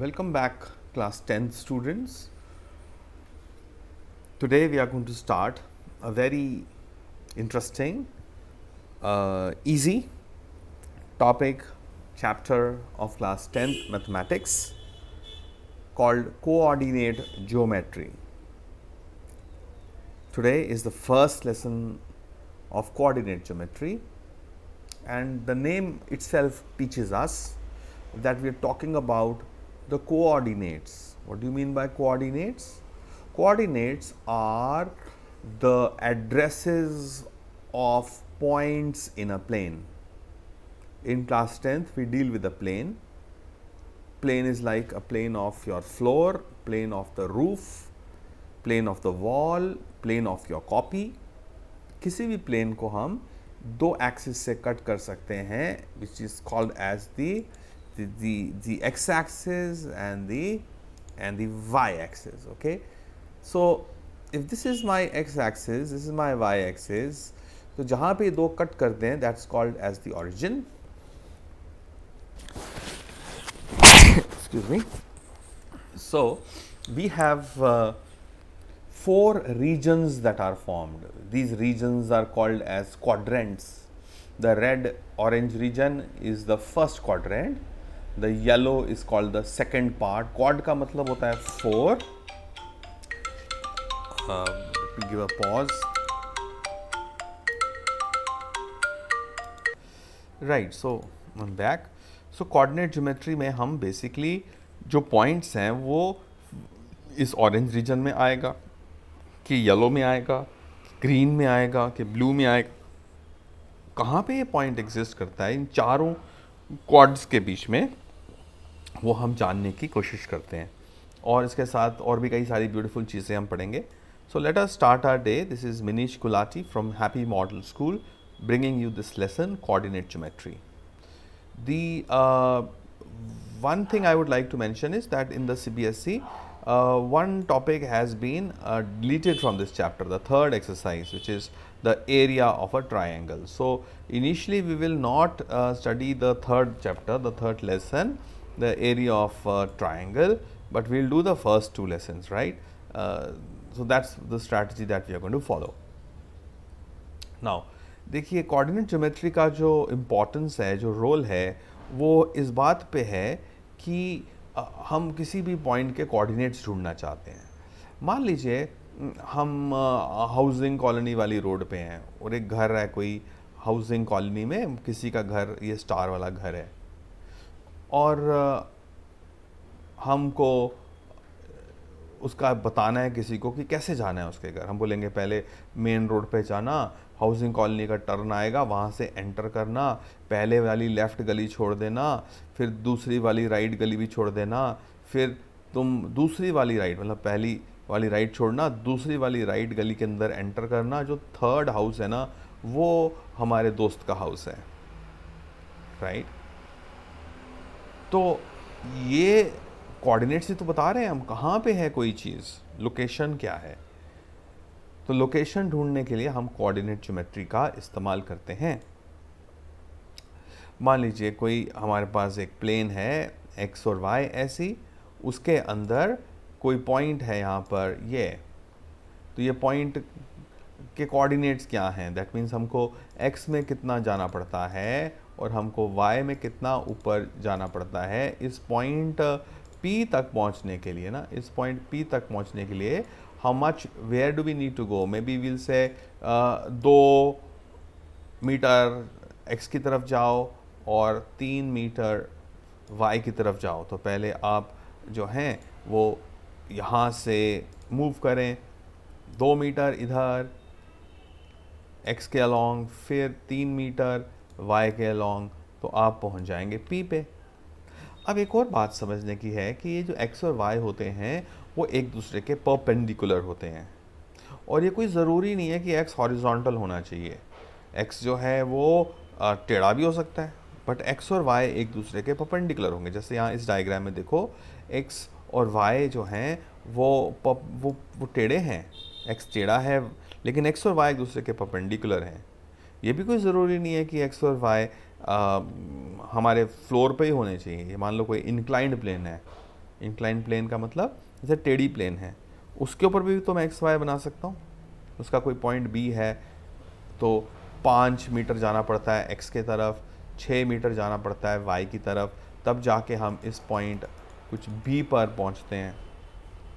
Welcome back class 10 students. Today we are going to start a very interesting, uh, easy topic chapter of class 10 mathematics called coordinate geometry. Today is the first lesson of coordinate geometry and the name itself teaches us that we are talking about the coordinates. What do you mean by coordinates? Coordinates are the addresses of points in a plane. In class 10th, we deal with a plane. Plane is like a plane of your floor, plane of the roof, plane of the wall, plane of your copy. किसी भी plane को हम दो axis से cut कर सकते हैं which is called as the the, the, the x axis and the and the y axis okay so if this is my x axis this is my y axis so जहाँ पे दो cut कर दें that's called as the origin excuse me so we have uh, four regions that are formed these regions are called as quadrants the red orange region is the first quadrant the yellow is called the second part quad का मतलब होता है four give a pause right so back so coordinate geometry में हम basically जो points हैं वो इस ऑरेंज रीजन में आएगा कि येलो में आएगा ग्रीन में आएगा कि ब्लू में आएगा कहाँ पे ये पॉइंट एग्जिस्ट करता है इन चारों क्वाड्स के बीच में वो हम जानने की कोशिश करते हैं और इसके साथ और भी कई सारी ब्यूटीफुल चीज़ें हम पढ़ेंगे so let us start our day this is Minish Gulati from happy model school bringing you this lesson coordinate geometry the one thing I would like to mention is that in the C B S C one topic has been deleted from this chapter the third exercise which is the area of a triangle so initially we will not study the third chapter the third lesson the area of a uh, triangle, but we will do the first two lessons, right. Uh, so, that is the strategy that we are going to follow. Now, देखिए coordinate geometry का जो importance है जो role है वो इस बात पे है कि आ, हम किसी भी पॉइंट के कोऑर्डिनेट्स ढूंढना चाहते हैं मान लीजिए हम हाउसिंग कॉलोनी वाली रोड पे हैं और एक घर है कोई हाउसिंग कॉलोनी में किसी का घर ये स्टार वाला घर है और हमको उसका बताना है किसी को कि कैसे जाना है उसके घर हम बोलेंगे पहले मेन रोड पे जाना हाउसिंग कॉलोनी का टर्न आएगा वहाँ से एंटर करना पहले वाली लेफ़्ट गली छोड़ देना फिर दूसरी वाली राइट गली भी छोड़ देना फिर तुम दूसरी वाली राइट मतलब पहली वाली राइट छोड़ना दूसरी वाली राइट गली के अंदर एंटर करना जो थर्ड हाउस है ना वो हमारे दोस्त का हाउस है राइट तो ये कोऑर्डिनेट से तो बता रहे हैं हम कहाँ पे है कोई चीज़ लोकेशन क्या है तो लोकेशन ढूंढने के लिए हम कोऑर्डिनेट ज्योमेट्री का इस्तेमाल करते हैं मान लीजिए कोई हमारे पास एक प्लेन है एक्स और वाई ऐसी उसके अंदर कोई पॉइंट है यहाँ पर ये तो ये पॉइंट के कोऑर्डिनेट्स क्या हैं दैट मीन्स हमको एक्स में कितना जाना पड़ता है और हमको y में कितना ऊपर जाना पड़ता है इस पॉइंट p तक पहुंचने के लिए ना इस पॉइंट p तक पहुंचने के लिए how much where do we need to go maybe will say दो मीटर x की तरफ जाओ और तीन मीटर y की तरफ जाओ तो पहले आप जो हैं वो यहाँ से मूव करें दो मीटर इधर x के अलोंग फिर तीन मीटर वाई के अलॉन्ग तो आप पहुंच जाएंगे पी पे अब एक और बात समझने की है कि ये जो एक्स और वाई होते हैं वो एक दूसरे के परपेंडिकुलर होते हैं और ये कोई ज़रूरी नहीं है कि एक्स हॉरिजॉन्टल होना चाहिए एक्स जो है वो टेढ़ा भी हो सकता है बट एक्स और वाई एक दूसरे के परपेंडिकुलर होंगे जैसे यहाँ इस डायग्राम में देखो एक्स और वाई जो हैं वो वो वो टेढ़े हैं एक्स टेढ़ा है लेकिन एक्स और वाई एक दूसरे के परपेंडिकुलर हैं ये भी कोई ज़रूरी नहीं है कि एक्स और वाई हमारे फ्लोर पे ही होने चाहिए मान लो कोई इंक्लाइंड प्लेन है इंक्लाइंड प्लेन का मतलब जैसे टेढ़ी प्लेन है उसके ऊपर भी तो मैं एक्स वाई बना सकता हूँ उसका कोई पॉइंट बी है तो पाँच मीटर जाना पड़ता है एक्स के तरफ छः मीटर जाना पड़ता है वाई की तरफ तब जाके हम इस पॉइंट कुछ बी पर पहुँचते हैं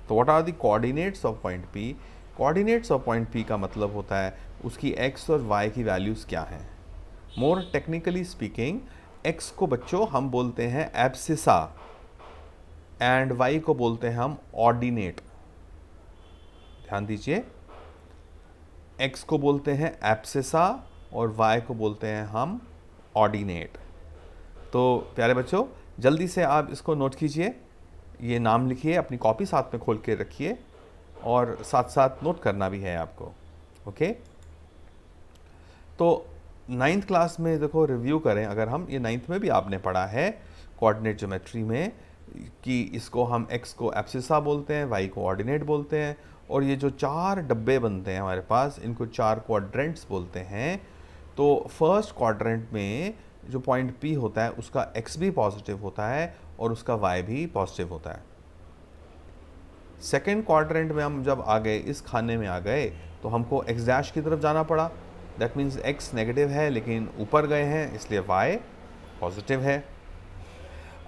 तो what are the coordinates of point B coordinates of point P का मतलब होता है उसकी एक्स और वाई की वैल्यूज़ क्या हैं मोर टेक्निकली स्पीकिंग एक्स को बच्चों हम बोलते हैं एप्सिसा एंड वाई को बोलते हैं हम ऑर्डिनेट ध्यान दीजिए एक्स को बोलते हैं एप्सिसा और वाई को बोलते हैं हम ऑर्डिनेट तो प्यारे बच्चों जल्दी से आप इसको नोट कीजिए ये नाम लिखिए अपनी कॉपी साथ में खोल के रखिए और साथ साथ नोट करना भी है आपको ओके तो नाइन्थ क्लास में देखो रिव्यू करें अगर हम ये नाइन्थ में भी आपने पढ़ा है कोऑर्डिनेट ज्योमेट्री में कि इसको हम एक्स को एप्सिसा बोलते हैं वाई को ऑर्डिनेट बोलते हैं और ये जो चार डब्बे बनते हैं हमारे पास इनको चार क्वाड्रेंट्स बोलते हैं तो फर्स्ट क्वाड्रेंट में जो पॉइंट पी होता है उसका एक्स भी पॉजिटिव होता है और उसका वाई भी पॉजिटिव होता है सेकेंड क्वाड्रेंट में हम जब आ गए इस खाने में आ गए तो हमको एक्स डैश की तरफ जाना पड़ा दैट मीन्स एक्स नेगेटिव है लेकिन ऊपर गए हैं इसलिए वाई पॉजिटिव है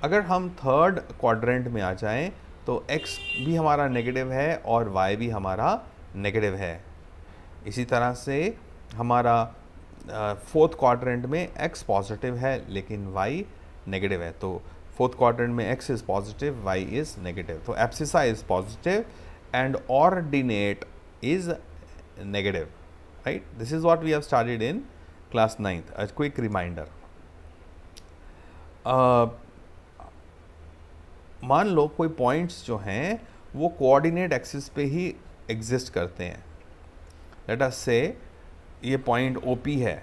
अगर हम थर्ड क्वाड्रेंट में आ जाएं तो एक्स भी हमारा नेगेटिव है और वाई भी हमारा नेगेटिव है इसी तरह से हमारा फोर्थ क्वाड्रेंट में एक्स पॉजिटिव है लेकिन वाई नेगेटिव है तो फोर्थ क्वार्टर में X is positive Y is negative तो abscissa is positive and ordinate is negative right this is what we have started in class ninth a quick reminder मान लो कोई points जो हैं वो कोऑर्डिनेट एक्सिस पे ही exist करते हैं लेट अस से ये पॉइंट ओ पी है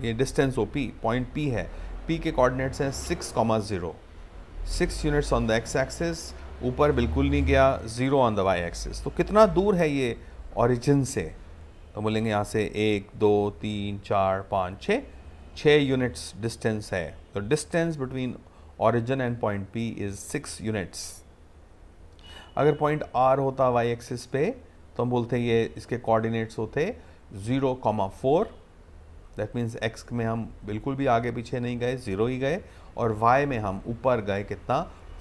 ये distance O P point P है पी के कोऑर्डिनेट्स हैं six comma zero six units on the X axis ऊपर बिल्कुल नहीं गया zero on the Y axis तो कितना दूर है ये ओरिजिन से तो बोलेंगे यहाँ से एक दो तीन चार पाँच छः छः यूनिट्स डिस्टेंस है तो distance between origin and point P is six units अगर पॉइंट आर होता वाई एक्सिस पे तो हम बोलते हैं ये इसके कोऑर्डिनेट्स होते zero comma four that means X में हम बिल्कुल भी आगे पीछे नहीं गए ज़ीरो ही गए और वाई में हम ऊपर गए कितना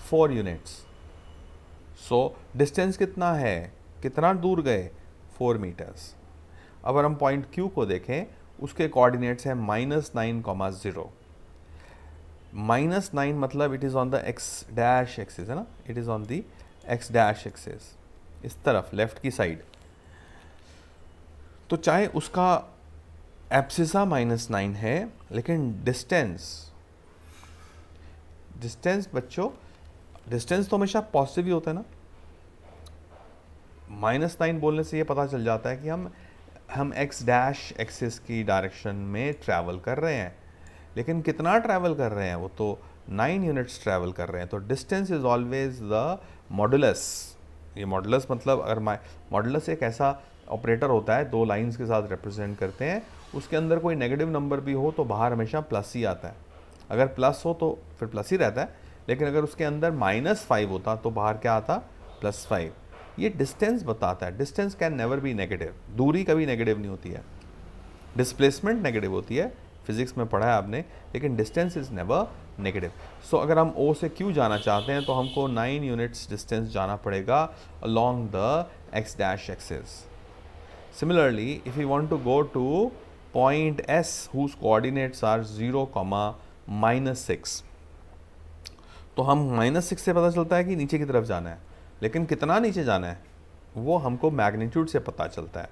फोर यूनिट्स सो डिस्टेंस कितना है कितना दूर गए फोर मीटर्स अगर हम पॉइंट क्यू को देखें उसके कोऑर्डिनेट्स हैं minus nine comma zero minus nine मतलब it is on the X dash axis है ना it is on the X dash axis इस तरफ लेफ्ट की साइड तो चाहे उसका एप्सिसा माइनस नाइन है लेकिन डिस्टेंस डिस्टेंस बच्चों डिस्टेंस तो हमेशा पॉजिटिव ही होता है ना माइनस नाइन बोलने से ये पता चल जाता है कि हम हम एक्स डैश एक्सिस की डायरेक्शन में ट्रैवल कर रहे हैं लेकिन कितना ट्रैवल कर रहे हैं वो तो नाइन यूनिट्स ट्रैवल कर रहे हैं तो distance is always the modulus ये मॉडुलस मतलब अगर मॉडुलस एक ऐसा ऑपरेटर होता है दो लाइंस के साथ रिप्रेजेंट करते हैं उसके अंदर कोई नेगेटिव नंबर भी हो तो बाहर हमेशा प्लस ही आता है अगर प्लस हो तो फिर प्लस ही रहता है लेकिन अगर उसके अंदर माइनस फाइव होता तो बाहर क्या आता प्लस फाइव ये डिस्टेंस बताता है distance can never be negative दूरी कभी नेगेटिव नहीं होती है डिस्प्लेसमेंट नेगेटिव होती है फिजिक्स में पढ़ा है आपने लेकिन distance is never negative so अगर हम ओ से क्यू जाना चाहते हैं तो हमको नाइन यूनिट्स डिस्टेंस जाना पड़ेगा along the X dash axis similarly if you want to go to point S whose coordinates are 0, minus six तो हम माइनस सिक्स से पता चलता है कि नीचे की तरफ जाना है लेकिन कितना नीचे जाना है वो हमको मैग्नीट्यूड से पता चलता है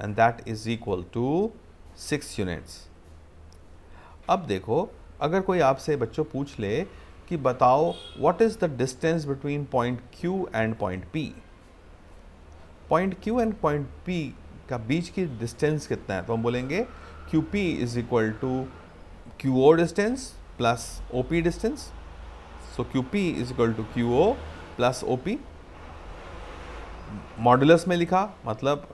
and that is equal to six units अब देखो अगर कोई आपसे बच्चों पूछ ले कि बताओ what is the distance between point Q and point P point Q and point P का बीच की डिस्टेंस कितना है तो हम बोलेंगे Q P is equal to Q O distance plus O P distance so Q P is equal to Q O plus O P modulus में लिखा मतलब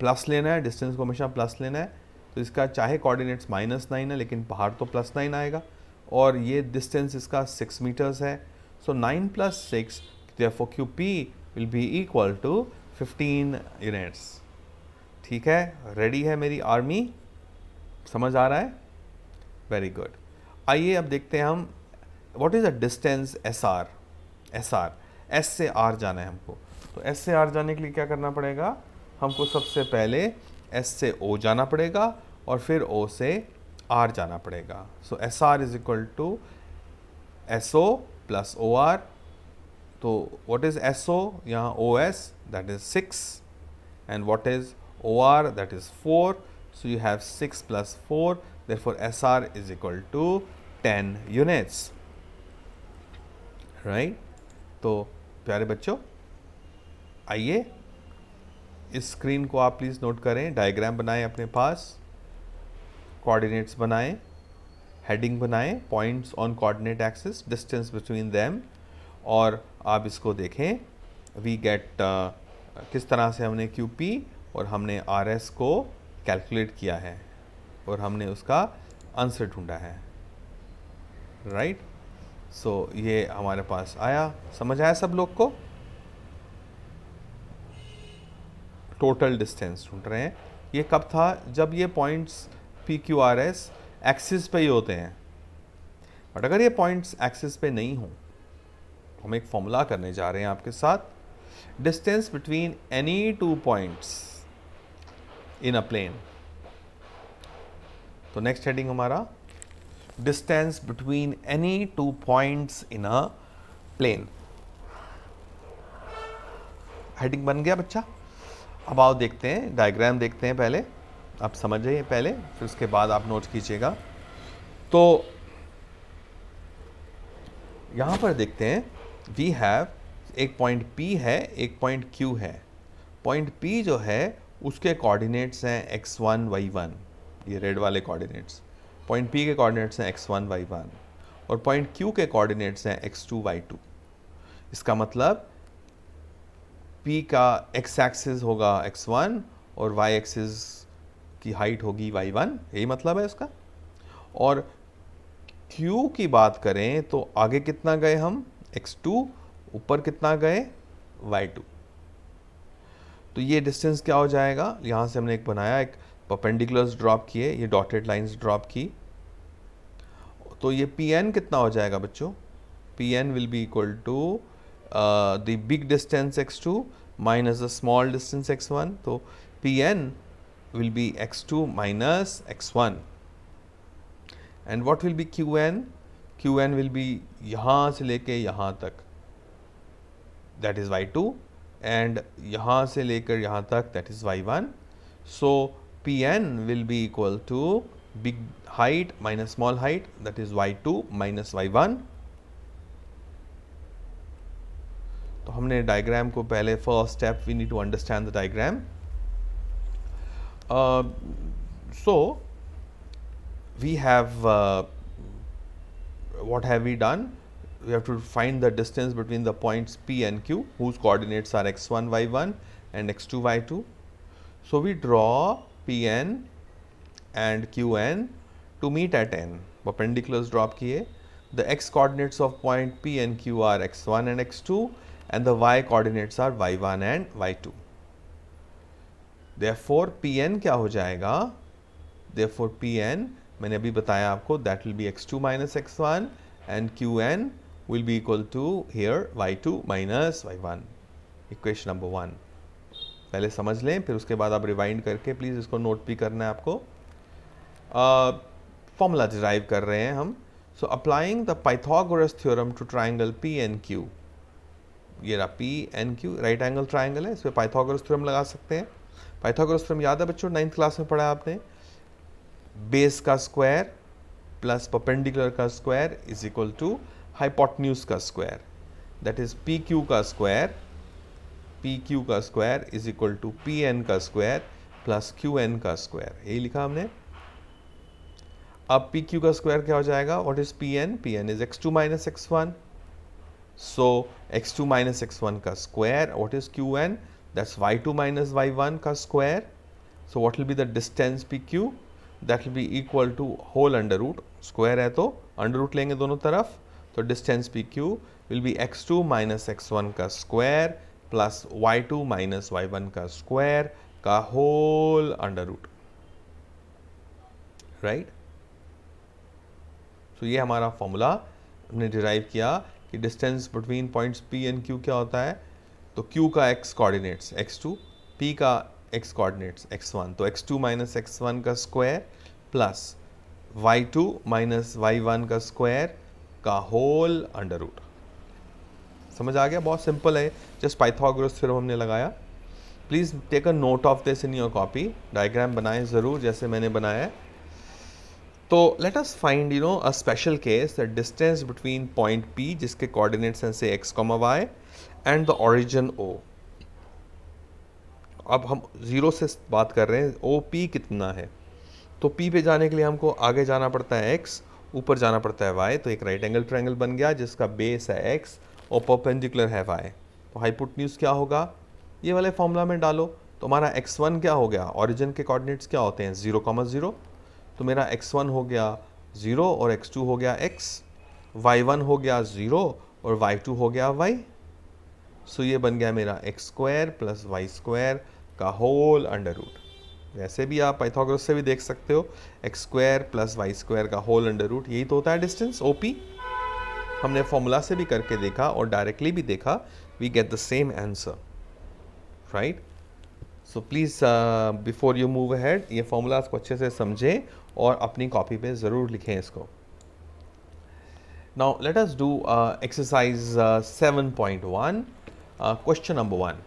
प्लस लेना है डिस्टेंस को हमेशा प्लस लेना है तो इसका चाहे कोऑर्डिनेट्स माइनस नाइन है लेकिन बाहर तो प्लस नाइन आएगा और ये डिस्टेंस इसका सिक्स मीटर्स है so nine plus six Q P will be equal to fifteen units ठीक है रेडी है मेरी आर्मी समझ आ रहा है वेरी गुड आइए अब देखते हैं हम what is a distance S R S R S से आर जाना है हमको तो एस से आर जाने के लिए क्या करना पड़ेगा हमको सबसे पहले एस से ओ जाना पड़ेगा और फिर ओ से आर जाना पड़ेगा so S R is equal to S O plus O R तो व्हाट इज़ एस ओ यहाँ O S that is six and what is OR that is 4. So, you have 6 plus 4 therefore, SR is equal to 10 units right. तो प्यारे बच्चों आइए इस screen को आप please note करें डायग्राम बनाएं अपने पास कोऑर्डिनेट्स बनाएं हेडिंग बनाएं points on coordinate axis distance between them और आप इसको देखें वी गेट uh, किस तरह से हमने क्यू पी और हमने आर एस को कैलकुलेट किया है और हमने उसका आंसर ढूंढा है राइट सो so, ये हमारे पास आया समझ आया सब लोग को टोटल डिस्टेंस ढूंढ रहे हैं ये कब था जब ये points P Q R S axis पे ही होते हैं बट अगर ये पॉइंट्स एक्सिस पे नहीं हों तो हम एक फॉर्मूला करने जा रहे हैं आपके साथ distance between any two points in a plane तो नेक्स्ट हेडिंग हमारा distance between any two points in a plane heading बन गया बच्चा अब आओ देखते हैं डायग्राम देखते हैं पहले आप समझ जाइए पहले फिर उसके बाद आप नोट कीजिएगा तो यहां पर देखते हैं वी हैव एक पॉइंट पी है एक पॉइंट क्यू है पॉइंट पी जो है उसके कोऑर्डिनेट्स हैं एक्स वन वाई वन ये रेड वाले कोऑर्डिनेट्स पॉइंट पी के कोऑर्डिनेट्स हैं एक्स वन वाई वन और पॉइंट क्यू के कोऑर्डिनेट्स हैं एक्स टू वाई टू इसका मतलब पी का एक्स एक्सिस होगा एक्स वन और वाई एक्सिस की हाइट होगी वाई वन यही मतलब है इसका और क्यू की बात करें तो आगे कितना गए हम एक्स टू ऊपर कितना गए वाई टू तो ये डिस्टेंस क्या हो जाएगा यहाँ से हमने एक बनाया एक परपेंडिकुलर्स ड्रॉप किए ये डॉटेड लाइंस ड्रॉप की तो ये पी एन कितना हो जाएगा बच्चों P N will be equal to the big distance x two minus the small distance x one तो P N will be x two minus x one and what will be Q N Q N will be यहाँ से लेके यहाँ तक that is y two and यहाँ से लेकर यहाँ तक that is y one so P N will be equal to big height minus small height that is y two minus y one तो हमने डायग्राम को पहले first step we need to understand the diagram so we have what have we done we have to find the distance between the points P and Q whose coordinates are x1 y1 and x2 y2. So, we draw Pn and Qn to meet at n perpendiculars drop kiye the x coordinates of point P and Q are x1 and x2 and the y coordinates are y1 and y2. Therefore, Pn kya ho jayega Therefore, Pn maine abhi bataya aapko that will be x2 minus x1 and Qn will be equal to here y2 minus y1 equation number one पहले समझ लें फिर उसके बाद आप rewind करके please इसको note भी करना है आपको फॉर्मूला डिराइव कर रहे हैं हम so applying the Pythagoras theorem to triangle P N Q ये रहा P N Q right angle triangle है इसमें पाइथागोरस थ्योरम लगा सकते हैं पाइथागोरस थ्योरम याद है बच्चों नाइन्थ क्लास में पढ़ा आपने बेस का स्क्वायर प्लस परपेंडिकुलर का square is equal to hypotenuse का square that is P Q का स्क्वायर पी क्यू का square is equal to P N का स्क्वायर प्लस क्यू एन का स्क्वायर यही लिखा हमने अब पी क्यू का स्क्वायर क्या हो जाएगा what is P N P N is x two minus x one so x two minus x one का square what is Q N that's y two minus y one का square so what will be the distance P Q that will be equal to whole under root square है तो under root लेंगे दोनों तरफ तो distance P Q will be x two minus x one का square plus y two minus y one का square का whole under root right so ये हमारा फॉर्मूला हमने डिराइव किया कि distance between points P and Q क्या होता है तो क्यू का x coordinates x two P का एक्स कोऑर्डिनेट्स एक्स वन तो x two minus x one का square plus y two minus y one का स्क्वायर का होल अंडर रूट समझ आ गया बहुत सिंपल है जस्ट पाइथागोरस फिर हमने लगाया please take a note of this in your copy diagram बनाएं ज़रूर जैसे मैंने बनाया है तो let us find you know a special case the distance between point P जिसके कोऑर्डिनेट्स हैं से x comma y and the origin O अब हम ज़ीरो से बात कर रहे हैं ओ पी कितना है तो पी पे जाने के लिए हमको आगे जाना पड़ता है एक्स ऊपर जाना पड़ता है वाई तो एक राइट एंगल ट्रायंगल बन गया जिसका बेस है एक्स और परपेंडिकुलर है वाई तो हाइपोटन्यूज क्या होगा ये वाले फॉर्मूला में डालो तो हमारा एक्स वन क्या हो गया ऑरिजिन के कोऑर्डिनेट्स क्या होते हैं ज़ीरो कॉमा ज़ीरो तो मेरा एक्स वन हो गया ज़ीरो और एक्स टू हो गया एक्स वाई वन हो गया ज़ीरो और वाई टू हो गया वाई सो ये बन गया मेरा x square plus y square का होल अंडर रूट वैसे भी आप पाइथागोरस से भी देख सकते हो x square plus y square का होल अंडर रूट यही तो होता है डिस्टेंस ओ पी हमने फॉर्मूला से भी करके देखा और डायरेक्टली भी देखा we get the same answer right so please before you move ahead ये फॉर्मूलाज को अच्छे से समझें और अपनी कॉपी पे ज़रूर लिखें इसको now let us do exercise seven point one question number one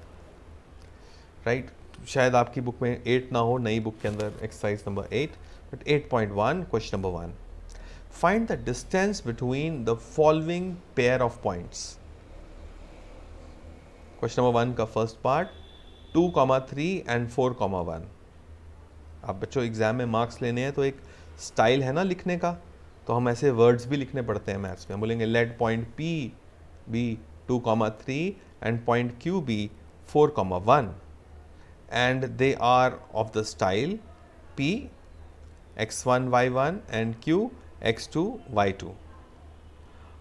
right शायद आपकी बुक में एट ना हो नई बुक के अंदर exercise number eight but eight point one question number one find the distance between the following pair of points question number one का first part two comma three and four comma one आप बच्चों exam में marks लेने हैं तो एक style है ना लिखने का तो हम ऐसे वर्ड्स भी लिखने पड़ते हैं मैथ्स में हम बोलेंगे let point P be two comma three and point Q be four comma one and they are of the style P x1 y1 and q x2 y2.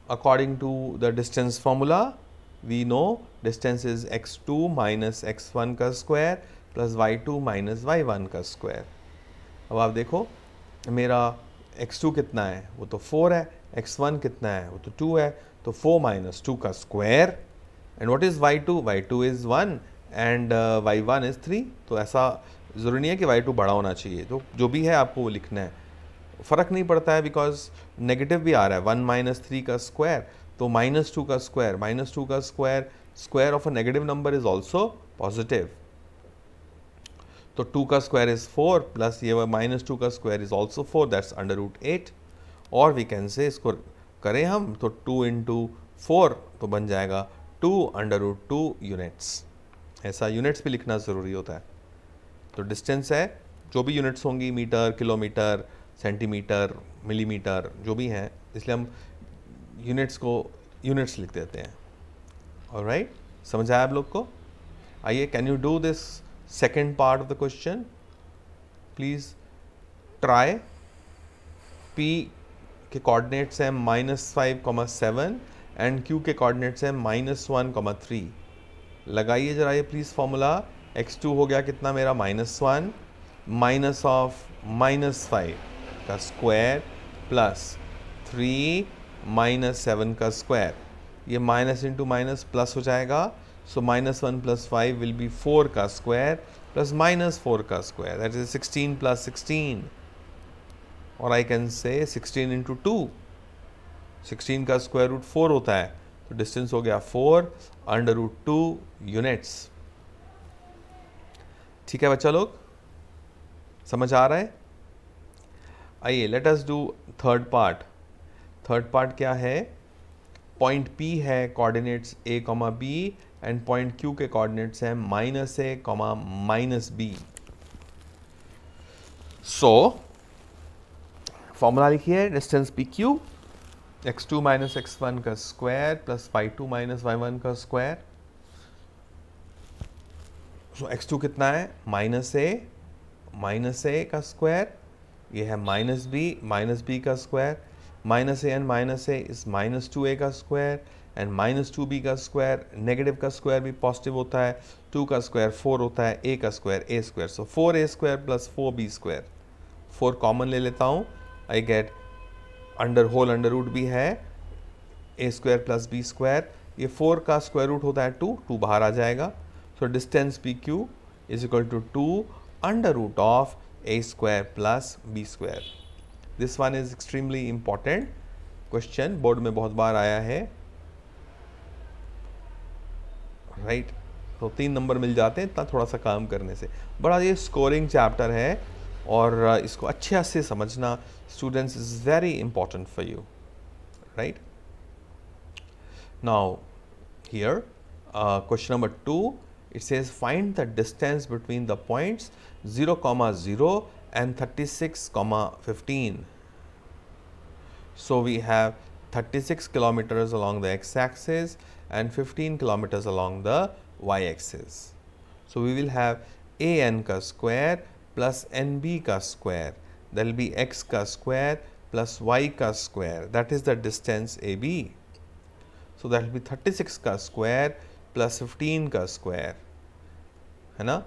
According to the distance formula, we know distance is x2 minus x1 ka square plus y2 minus y1 ka square. ab aap dekho mera x2 kitna hai wo to 4 hai x1 kitna hai wo to 2 hai to 4 minus 2 ka square and what is y2 y2 is 1 and y one is three तो ऐसा ज़रूरी नहीं है कि Y to बड़ा होना चाहिए तो जो भी है आपको वो लिखना है फ़र्क नहीं पड़ता है बिकॉज नेगेटिव भी आ रहा है वन माइनस थ्री का स्क्वायर तो माइनस टू का स्क्वायर माइनस टू का square square of a negative number is also positive तो टू का स्क्वायर इज़ फोर प्लस ये माइनस टू का square is also four that's under root eight और we can say इसको करें हम तो टू इंटू फोर तो बन जाएगा two under root two units ऐसा यूनिट्स भी लिखना ज़रूरी होता है तो डिस्टेंस है जो भी यूनिट्स होंगी मीटर किलोमीटर सेंटीमीटर मिलीमीटर जो भी हैं इसलिए हम यूनिट्स को यूनिट्स लिख देते हैं और राइट समझ आया आप लोग को आइए can you do this second part of the question please try P के कोऑर्डिनेट्स हैं minus five comma seven and Q के कोऑर्डिनेट्स हैं माइनस वन कॉमा थ्री लगाइए ज़रा ये प्लीज़ फॉर्मूला एक्स टू हो गया कितना मेरा minus one minus of minus five का square plus three minus seven का स्क्वायर ये माइनस इंटू माइनस प्लस हो जाएगा so minus one plus five will be four का स्क्वायर प्लस माइनस फोर का square that is sixteen plus sixteen और I can say sixteen into two sixteen का square root four होता है तो distance हो गया four under root two units ठीक है बच्चा लोग समझ आ रहा है आइए let us do third part third part क्या है पॉइंट पी है coordinates a comma b and point Q के कोऑर्डिनेट्स हैं minus a comma minus b so formula लिखिए distance P Q x two minus x one का square plus y two minus y one का square so x two कितना है minus ए minus ए का square ये है माइनस बी माइनस बी का square minus a and minus a is minus two a का square and minus two b का square negative का स्क्वायर भी पॉजिटिव होता है टू का स्क्वायर फोर होता है ए का square a square so four a square plus four b square four common ले लेता हूँ I get under whole under root भी है a square plus b square ये फोर का स्क्वायर रूट होता है टू टू बाहर आ जाएगा so distance P Q is equal to two under root of a square plus b square this one is extremely important question board में बहुत बार आया है राइट right? तो तीन नंबर मिल जाते हैं इतना थोड़ा सा काम करने से बड़ा ये स्कोरिंग चैप्टर है Or uh, इसको अच्छे से समझना students is very important for you right now here uh, question number 2 it says find the distance between the points 0 comma 0 and 36 comma 15 so we have 36 kilometers along the x axis and 15 kilometers along the y axis so we will have a n ka square plus N B का square will be x का square plus y का square that is the distance A B so that be thirty six का square plus fifteen का square है ना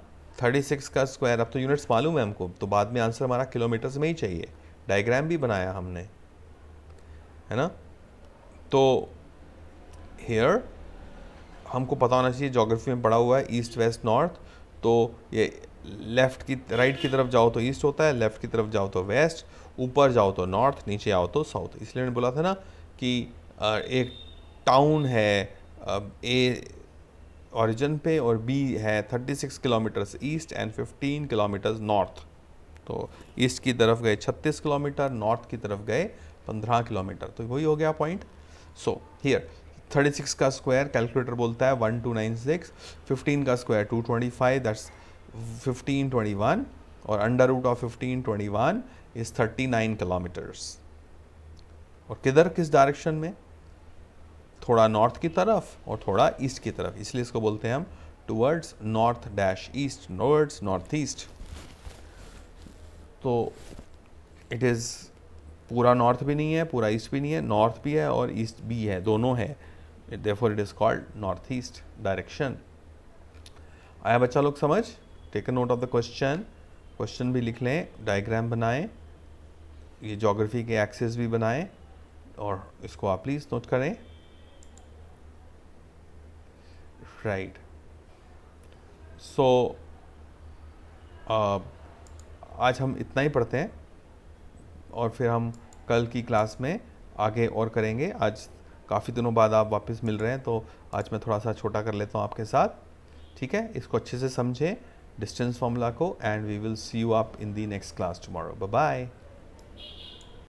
thirty six का square अब तो यूनिट्स मालूम है हमको तो बाद में आंसर हमारा किलोमीटर्स में ही चाहिए डायग्राम भी बनाया हमने है ना तो हेयर हमको पता होना चाहिए जोग्राफी में पढ़ा हुआ है ईस्ट वेस्ट नॉर्थ तो ये लेफ़्ट की राइट की तरफ जाओ तो ईस्ट होता है लेफ़्ट की तरफ जाओ तो वेस्ट ऊपर जाओ तो नॉर्थ नीचे आओ तो साउथ इसलिए मैंने बोला था ना कि एक टाउन है ए ऑरिजन पे और बी है 36 kilometres east and 15 kilometres north तो ईस्ट की तरफ गए 36 किलोमीटर नॉर्थ की तरफ गए 15 किलोमीटर तो वही हो गया पॉइंट सो हियर 36 का स्क्वायर कैलकुलेटर बोलता है 1296 15 का square 225 that's fifteen twenty one और under root of fifteen twenty one is thirty nine kilometres और किधर किस डायरेक्शन में थोड़ा नॉर्थ की तरफ और थोड़ा ईस्ट की तरफ इसलिए इसको बोलते हैं हम towards north dash east towards north east तो इट इज़ पूरा नॉर्थ भी नहीं है पूरा ईस्ट भी नहीं है नॉर्थ भी है और ईस्ट भी है दोनों है it is called north east direction आया बच्चा लोग समझ take note of the question question भी लिख लें डायग्राम बनाएं ये जोग्राफी के एक्सेस भी बनाएं और इसको आप प्लीज़ नोट करें राइट सो uh, आज हम इतना ही पढ़ते हैं और फिर हम कल की क्लास में आगे और करेंगे आज काफ़ी दिनों बाद आप वापस मिल रहे हैं तो आज मैं थोड़ा सा छोटा कर लेता हूँ आपके साथ ठीक है इसको अच्छे से समझें distance formula ko and we will see you up in the next class tomorrow. Bye-bye.